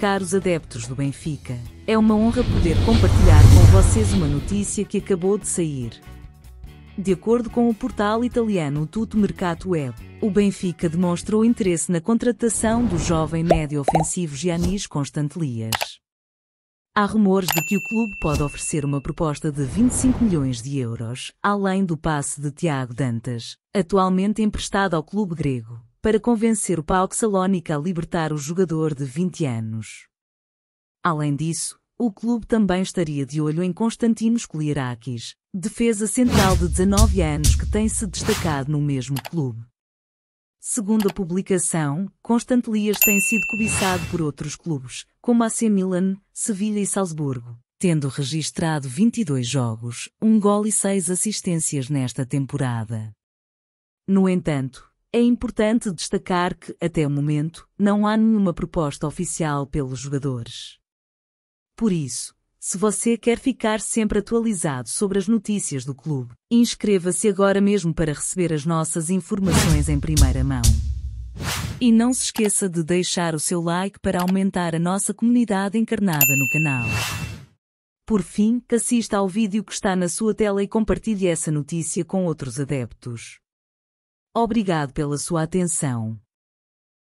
Caros adeptos do Benfica, é uma honra poder compartilhar com vocês uma notícia que acabou de sair. De acordo com o portal italiano Tutto Mercato Web, o Benfica demonstrou interesse na contratação do jovem médio ofensivo Giannis Constantelias. Há rumores de que o clube pode oferecer uma proposta de 25 milhões de euros, além do passe de Tiago Dantas, atualmente emprestado ao clube grego para convencer o PAOK Salónica a libertar o jogador de 20 anos. Além disso, o clube também estaria de olho em Constantinos Koliarakis, defesa central de 19 anos que tem se destacado no mesmo clube. Segundo a publicação, Constantelias tem sido cobiçado por outros clubes, como AC Milan, Sevilha e Salzburgo, tendo registrado 22 jogos, um gol e 6 assistências nesta temporada. No entanto, é importante destacar que, até o momento, não há nenhuma proposta oficial pelos jogadores. Por isso, se você quer ficar sempre atualizado sobre as notícias do clube, inscreva-se agora mesmo para receber as nossas informações em primeira mão. E não se esqueça de deixar o seu like para aumentar a nossa comunidade encarnada no canal. Por fim, assista ao vídeo que está na sua tela e compartilhe essa notícia com outros adeptos. Obrigado pela sua atenção.